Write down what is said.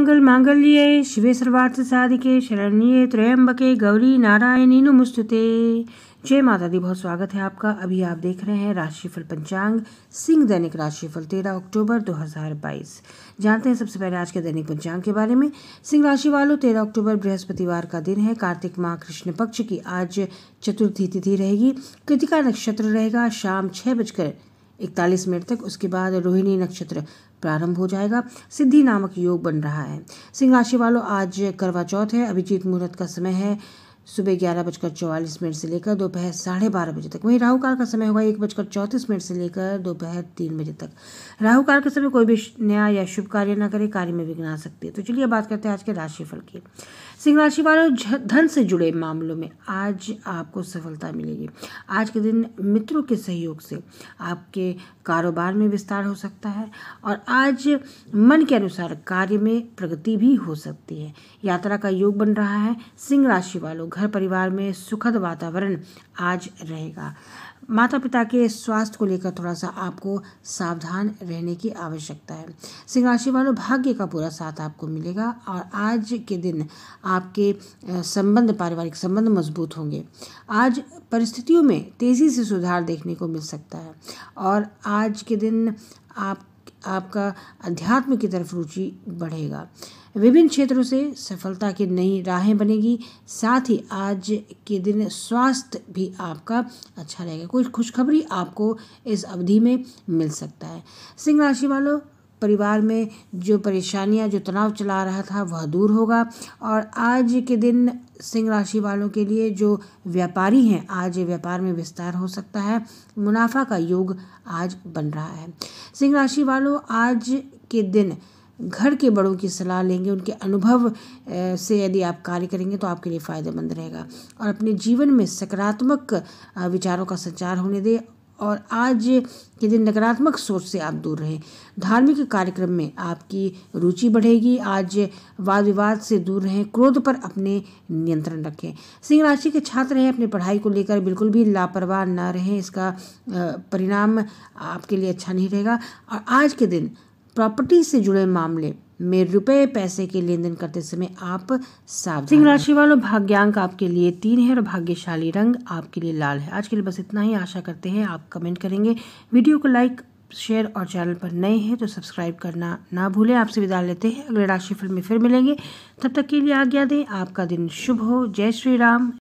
मंगल मांगल्य शिवे साधिके शरण्य त्रयंबके गौरी नारायणी नमस्तुते जय माता दी बहुत स्वागत है आपका अभी आप देख रहे हैं राशिफल पंचांग सिंह दैनिक राशिफल तेरह अक्टूबर 2022 जानते हैं सबसे पहले आज के दैनिक पंचांग के बारे में सिंह राशि वालों तेरह अक्टूबर बृहस्पतिवार का दिन है कार्तिक माह कृष्ण पक्ष की आज चतुर्थी तिथि रहेगी कृतिका नक्षत्र रहेगा शाम छः बजकर इकतालीस मिनट तक उसके बाद रोहिणी नक्षत्र प्रारंभ हो जाएगा सिद्धि नामक योग बन रहा है सिंह राशि वालों आज करवा चौथ है अभिजीत मुहूर्त का समय है सुबह ग्यारह बजकर चौवालीस मिनट से लेकर दोपहर साढ़े बारह बजे तक वहीं राहु काल का समय होगा एक बजकर चौंतीस मिनट से लेकर दोपहर तीन बजे तक राहु काल के समय कोई भी नया या शुभ कार्य ना करे कार्य में विघ्न आ सकती है तो चलिए बात करते हैं आज के राशिफल की सिंह राशि वालों धन से जुड़े मामलों में आज आपको सफलता मिलेगी आज के दिन मित्रों के सहयोग से आपके कारोबार में विस्तार हो सकता है और आज मन के अनुसार कार्य में प्रगति भी हो सकती है यात्रा का योग बन रहा है सिंह राशि वालों घर परिवार में सुखद वातावरण आज रहेगा माता पिता के स्वास्थ्य को लेकर थोड़ा सा आपको सावधान रहने की आवश्यकता है सिंह राशि वालों भाग्य का पूरा साथ आपको मिलेगा और आज के दिन आपके संबंध पारिवारिक संबंध मजबूत होंगे आज परिस्थितियों में तेज़ी से सुधार देखने को मिल सकता है और आज के दिन आप आपका अध्यात्म की तरफ रुचि बढ़ेगा विभिन्न क्षेत्रों से सफलता की नई राहें बनेगी साथ ही आज के दिन स्वास्थ्य भी आपका अच्छा रहेगा कोई खुशखबरी आपको इस अवधि में मिल सकता है सिंह राशि वालों परिवार में जो परेशानियां जो तनाव चला रहा था वह दूर होगा और आज के दिन सिंह राशि वालों के लिए जो व्यापारी हैं आज व्यापार में विस्तार हो सकता है मुनाफा का योग आज बन रहा है सिंह राशि वालों आज के दिन घर के बड़ों की सलाह लेंगे उनके अनुभव से यदि आप कार्य करेंगे तो आपके लिए फ़ायदेमंद रहेगा और अपने जीवन में सकारात्मक विचारों का संचार होने दें और आज के दिन नकारात्मक सोच से आप दूर रहें धार्मिक कार्यक्रम में आपकी रुचि बढ़ेगी आज वाद विवाद से दूर रहें क्रोध पर अपने नियंत्रण रखें सिंह राशि के छात्र हैं अपनी पढ़ाई को लेकर बिल्कुल भी लापरवाह ना रहें इसका परिणाम आपके लिए अच्छा नहीं रहेगा और आज के दिन प्रॉपर्टी से जुड़े मामले में रुपए पैसे के लेन देन करते समय आप सावधान सिंह राशि वालों भाग्यांक आपके लिए तीन है और भाग्यशाली रंग आपके लिए लाल है आज के लिए बस इतना ही आशा करते हैं आप कमेंट करेंगे वीडियो को लाइक शेयर और चैनल पर नए हैं तो सब्सक्राइब करना ना भूलें आपसे विदा लेते हैं अगले राशिफल में फिर मिलेंगे तब तक के लिए आज्ञा दें आपका दिन शुभ हो जय श्री राम